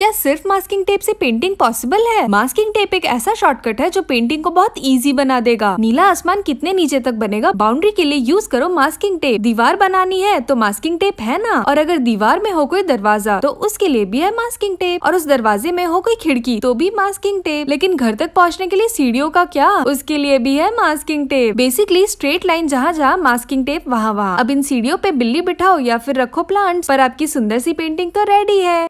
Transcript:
क्या सिर्फ masking tape से पेंटिंग पॉसिबल है मास्किंग टेप एक ऐसा शॉर्टकट है जो पेंटिंग को बहुत इजी बना देगा नीला आसमान कितने नीचे तक बनेगा बाउंड्री के लिए यूज करो मास्किंग टेप दीवार बनानी है तो मास्किंग टेप है ना और अगर दीवार में हो कोई दरवाजा तो उसके लिए भी है मास्किंग टेप और उस दरवाजे में हो कोई खिड़की तो भी मास्किंग टेप लेकिन घर तक पहुँचने के लिए सीढ़ियों का क्या उसके लिए भी है masking tape basically straight line जहाँ जहाँ मास्किंग टेप वहाँ वहाँ अब इन सीढ़ियों पे बिल्ली बिठाओ या फिर रखो प्लांट पर आपकी सुंदर सी पेंटिंग तो रेडी है